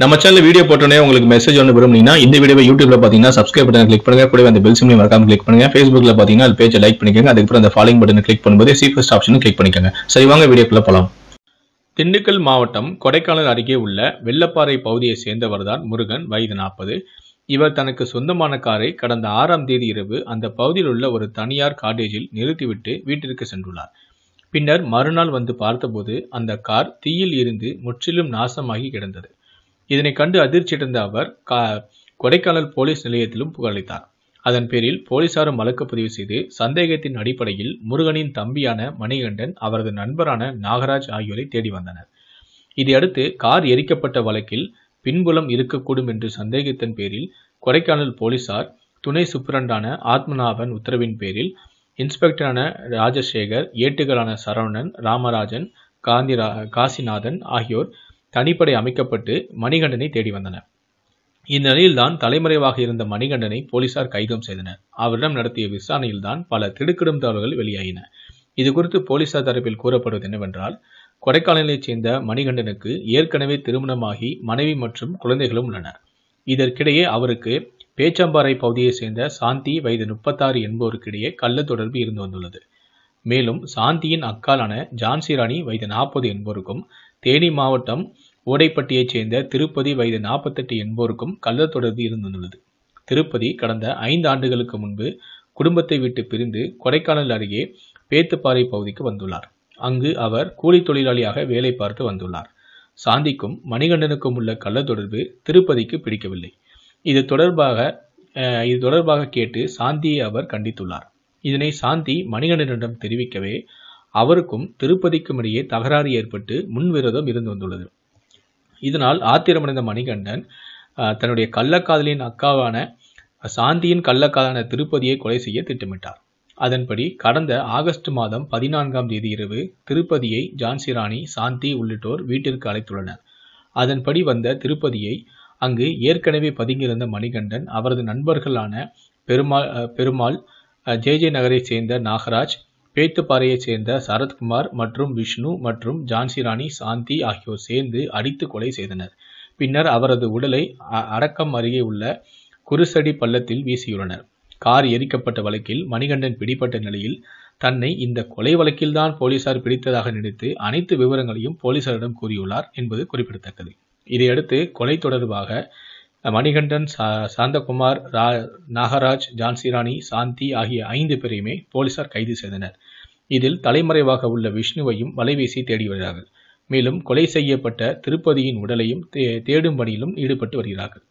நம்ம channel video போட்டோன்னே உங்களுக்கு மெசேஜ் ஒன்று விரும்புனீங்கன்னா இந்த வீடியோ யூடியூப்ல பார்த்தீங்கன்னா சப்ஸ்கிரைப் பட்டன் கிளிக் பண்ணுங்க கூட அந்த பெல் சிம்லையும் மறக்காம கிளிக் பண்ணுங்க ஃபேஸ்புக்ல பார்த்தீங்கன்னா அது பேஜை லைக் பண்ணிக்கோங்க அதுக்கப்புறம் அந்த ஃபாலோயிங் பட்டன் கிளிக் பண்ணும்போது சீஃபஸ்ட் ஆப்ஷனும் கிளிக் பண்ணிக்கோங்க சரி வாங்க வீடியோக்குள்ள போகலாம் திண்டுக்கல் மாவட்டம் கொடைக்கானல் அருகே உள்ள வெள்ளப்பாறை பகுதியை சேர்ந்தவர்தான் முருகன் வயது நாற்பது இவர் தனக்கு சொந்தமான காரை கடந்த ஆறாம் தேதி இரவு அந்த பகுதியில் உள்ள ஒரு தனியார் காட்டேஜில் நிறுத்திவிட்டு வீட்டிற்கு சென்றுள்ளார் பின்னர் மறுநாள் வந்து பார்த்தபோது அந்த கார் தீயில் இருந்து முற்றிலும் நாசமாகி கிடந்தது இதனை கண்டு அதிர்ச்சியடைந்த அவர் கொடைக்கானல் போலீஸ் நிலையத்திலும் புகழித்தார் அதன் பேரில் போலீசாரும் வழக்கு பதிவு செய்து சந்தேகத்தின் அடிப்படையில் முருகனின் தம்பியான மணிகண்டன் அவரது நண்பரான நாகராஜ் ஆகியோரை தேடி வந்தனர் இதையடுத்து கார் எரிக்கப்பட்ட வழக்கில் பின்புலம் இருக்கக்கூடும் என்று சந்தேகத்தின் பேரில் கொடைக்கானல் போலீசார் துணை சுப்ரண்டான ஆத்மநாபன் உத்தரவின் பேரில் இன்ஸ்பெக்டரான ராஜசேகர் ஏட்டுகளான சரவணன் ராமராஜன் காந்திரா காசிநாதன் ஆகியோர் தனிப்படை அமைக்கப்பட்டு மணிகண்டனை தேடி வந்தன இந்நிலையில்தான் தலைமறைவாக இருந்த மணிகண்டனை போலீசார் கைதும் செய்தனர் அவரிடம் நடத்திய விசாரணையில்தான் பல திடுக்கிடும் தகவல்கள் வெளியாகின இது குறித்து போலீசார் தரப்பில் கூறப்படுவது என்னவென்றால் கொடைக்கானலைச் சேர்ந்த மணிகண்டனுக்கு ஏற்கனவே திருமணமாகி மனைவி மற்றும் குழந்தைகளும் உள்ளனர் இதற்கிடையே அவருக்கு பேச்சம்பாறை பகுதியைச் சேர்ந்த சாந்தி வயது முப்பத்தாறு என்பவருக்கிடையே கள்ள தொடர்பு இருந்து வந்துள்ளது மேலும் சாந்தியின் அக்காலான ஜான்சி ராணி வயது நாற்பது என்பவருக்கும் தேனி மாவட்டம் ஓடைப்பட்டியைச் சேர்ந்த திருப்பதி வயது நாற்பத்தெட்டு என்போருக்கும் கள்ள தொடர்பு இருந்துள்ளது திருப்பதி கடந்த ஐந்து ஆண்டுகளுக்கு முன்பு குடும்பத்தை விட்டு பிரிந்து கொடைக்கானல் அருகே பேத்துப்பாறை பகுதிக்கு வந்துள்ளார் அங்கு அவர் கூலி தொழிலாளியாக வேலை பார்த்து வந்துள்ளார் சாந்திக்கும் மணிகண்டனுக்கும் உள்ள கள்ள தொடர்பு திருப்பதிக்கு பிடிக்கவில்லை இது தொடர்பாக இது தொடர்பாக கேட்டு சாந்தியை அவர் கண்டித்துள்ளார் இதனை சாந்தி மணிகண்டனிடம் தெரிவிக்கவே அவருக்கும் திருப்பதிக்கும் இடையே தகராறு ஏற்பட்டு முன்விரோதம் இருந்து வந்துள்ளது இதனால் ஆத்திரமடைந்த மணிகண்டன் தன்னுடைய கள்ளக்காதலின் அக்காவான சாந்தியின் கள்ளக்காதலான திருப்பதியை கொலை செய்ய திட்டமிட்டார் அதன்படி கடந்த ஆகஸ்ட் மாதம் பதினான்காம் தேதி இரவு திருப்பதியை ஜான்சி ராணி சாந்தி உள்ளிட்டோர் வீட்டிற்கு அழைத்துள்ளனர் அதன்படி வந்த திருப்பதியை அங்கு ஏற்கனவே பதுங்கியிருந்த மணிகண்டன் அவரது நண்பர்களான பெருமாள் பெருமாள் ஜே ஜே நகரை சேர்ந்த நாகராஜ் பேத்துப்பாறையைச் சேர்ந்த சரத்குமார் மற்றும் விஷ்ணு மற்றும் ஜான்சிராணி சாந்தி ஆகியோர் சேர்ந்து அடித்து கொலை செய்தனர் பின்னர் அவரது உடலை அரக்கம் அருகே உள்ள குருசடி பள்ளத்தில் வீசியுள்ளனர் கார் எரிக்கப்பட்ட வழக்கில் மணிகண்டன் பிடிப்பட்ட நிலையில் தன்னை இந்த கொலை வழக்கில்தான் போலீசார் பிடித்ததாக நினைத்து அனைத்து விவரங்களையும் போலீசாரிடம் கூறியுள்ளார் என்பது குறிப்பிடத்தக்கது இதையடுத்து கொலை தொடர்பாக மணிகண்டன் சாந்தகுமார் ரா நாகராஜ் ஜான்சிராணி சாந்தி ஆகிய ஐந்து பேரையுமே போலீசார் கைது செய்தனர் இதில் தலைமறைவாக உள்ள விஷ்ணுவையும் வலைவீசி தேடி வருகிறார்கள் மேலும் கொலை செய்யப்பட்ட திருப்பதியின் உடலையும் தேடும் பணியிலும் ஈடுபட்டு வருகிறார்கள்